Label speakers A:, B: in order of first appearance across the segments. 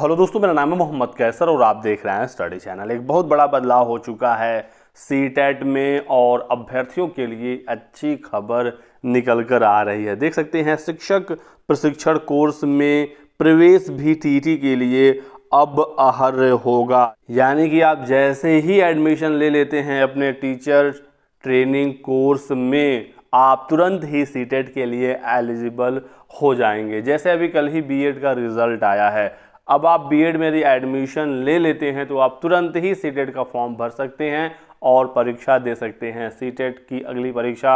A: hello दोस्तों मेरा नाम है मोहम्मद कैसर और आप देख रहे हैं स्टडी चैनल एक बहुत बड़ा बदलाव हो चुका है सी टेट e में और अभ्यर्थियों के लिए अच्छी खबर निकल कर आ रही है देख सकते हैं शिक्षक प्रशिक्षण कोर्स में प्रवेश भी टीटी e के लिए अब अहर्य होगा यानी कि आप जैसे ही एडमिशन ले लेते हैं अपने टीचर ट्रेनिंग कोर्स में आप तुरंत ही सी टेट e के लिए एलिजिबल हो जाएंगे जैसे अभी कल ही बी एड का रिज़ल्ट आया है अब आप बीएड में यदि एडमिशन ले लेते हैं तो आप तुरंत ही सीटेट e का फॉर्म भर सकते हैं और परीक्षा दे सकते हैं सीटेट e की अगली परीक्षा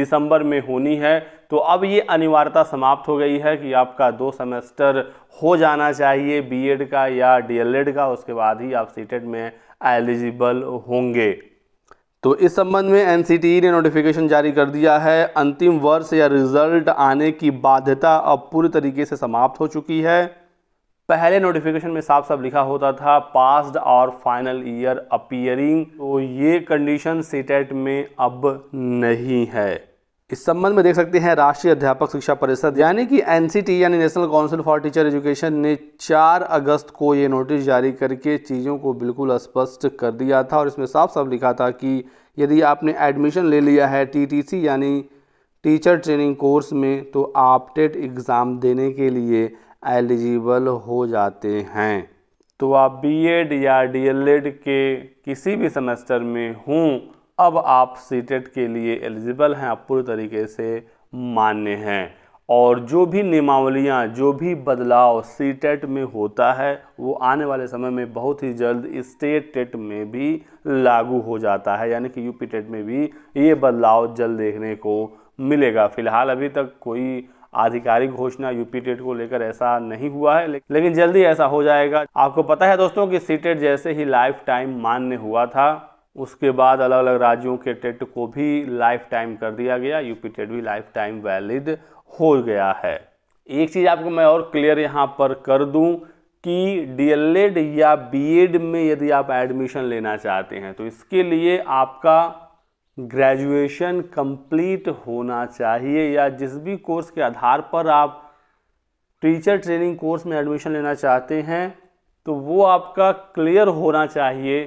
A: दिसंबर में होनी है तो अब ये अनिवार्यता समाप्त हो गई है कि आपका दो सेमेस्टर हो जाना चाहिए बीएड का या डीएलएड का उसके बाद ही आप सीटेट e में एलिजिबल होंगे तो इस संबंध में एन ने नोटिफिकेशन जारी कर दिया है अंतिम वर्ष या रिजल्ट आने की बाध्यता अब पूरी तरीके से समाप्त हो चुकी है पहले नोटिफिकेशन में साफ साफ लिखा होता था पास्ड और फाइनल ईयर अपियरिंग तो ये कंडीशन सीटेट e में अब नहीं है इस संबंध में देख सकते हैं राष्ट्रीय अध्यापक शिक्षा परिषद यानी कि एन यानी National Council for Teacher Education ने 4 अगस्त को ये नोटिस जारी करके चीज़ों को बिल्कुल स्पष्ट कर दिया था और इसमें साफ साफ लिखा था कि यदि आपने एडमिशन ले लिया है टी यानी टीचर ट्रेनिंग कोर्स में तो आप टेट एग्ज़ाम देने के लिए एलिजिबल हो जाते हैं तो आप बीएड या डीएलएड के किसी भी सेमेस्टर में हूँ अब आप सीटेट e के लिए एलिजिबल हैं आप पूरी तरीके से मान्य हैं और जो भी नियमावलियाँ जो भी बदलाव सीटेट e में होता है वो आने वाले समय में बहुत ही जल्द स्टेट टेट में भी लागू हो जाता है यानी कि यूपी टेट में भी ये बदलाव जल्द देखने को मिलेगा फिलहाल अभी तक कोई आधिकारिक घोषणा यूपी टेट को लेकर ऐसा नहीं हुआ है लेकिन जल्दी ऐसा हो जाएगा आपको पता है दोस्तों कि सी टेट जैसे ही लाइफ टाइम मान्य हुआ था उसके बाद अलग अलग राज्यों के टेट को भी लाइफ टाइम कर दिया गया यूपी टेट भी लाइफ टाइम वैलिड हो गया है एक चीज़ आपको मैं और क्लियर यहाँ पर कर दूँ कि डीएलएड या बीएड में यदि आप एडमिशन लेना चाहते हैं तो इसके लिए आपका ग्रेजुएशन कंप्लीट होना चाहिए या जिस भी कोर्स के आधार पर आप टीचर ट्रेनिंग कोर्स में एडमिशन लेना चाहते हैं तो वो आपका क्लियर होना चाहिए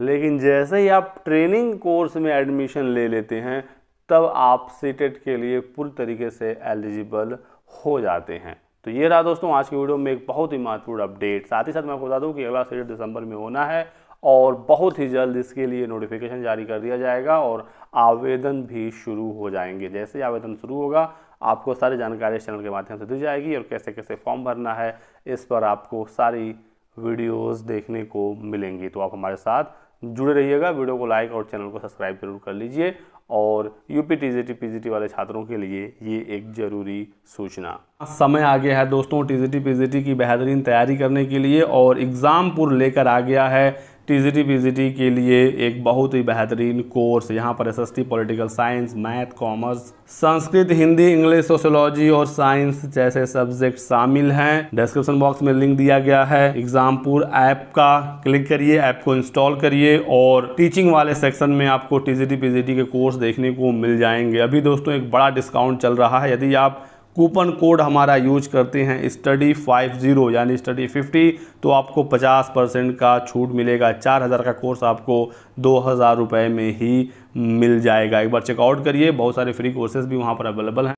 A: लेकिन जैसे ही आप ट्रेनिंग कोर्स में एडमिशन ले लेते हैं तब आप सीटेट के लिए पूरी तरीके से एलिजिबल हो जाते हैं तो ये रहा दोस्तों आज की वीडियो में एक बहुत ही महत्वपूर्ण अपडेट साथ ही साथ मैं आपको बता दूं कि अगला सीटेट दिसंबर में होना है और बहुत ही जल्द इसके लिए नोटिफिकेशन जारी कर दिया जाएगा और आवेदन भी शुरू हो जाएंगे जैसे ही आवेदन शुरू होगा आपको सारी जानकारी इस चैनल के माध्यम से दी जाएगी और कैसे कैसे फॉर्म भरना है इस पर आपको सारी वीडियोस देखने को मिलेंगी तो आप हमारे साथ जुड़े रहिएगा वीडियो को लाइक और चैनल को सब्सक्राइब जरूर कर लीजिए और U P T G T P G T वाले छात्रों के लिए ये एक ज़रूरी सूचना समय आ गया है दोस्तों T G T P G T की बेहतरीन तैयारी करने के लिए और एग्ज़ाम पूर्व लेकर आ गया है टी जी के लिए एक बहुत ही बेहतरीन कोर्स यहाँ पर SST political science math commerce Sanskrit Hindi English sociology और साइंस जैसे सब्जेक्ट शामिल हैं डिस्क्रिप्शन बॉक्स में लिंक दिया गया है एग्जामपुर ऐप का क्लिक करिए ऐप को इंस्टॉल करिए और टीचिंग वाले सेक्शन में आपको टी पीजीटी के कोर्स देखने को मिल जाएंगे अभी दोस्तों एक बड़ा डिस्काउंट चल रहा है यदि आप कूपन कोड हमारा यूज करते हैं स्टडी फाइव ज़ीरो यानी स्टडी फिफ्टी तो आपको पचास परसेंट का छूट मिलेगा चार हज़ार का कोर्स आपको दो हज़ार रुपये में ही मिल जाएगा एक बार चेकआउट करिए बहुत सारे फ्री कोर्सेज भी वहाँ पर अवेलेबल हैं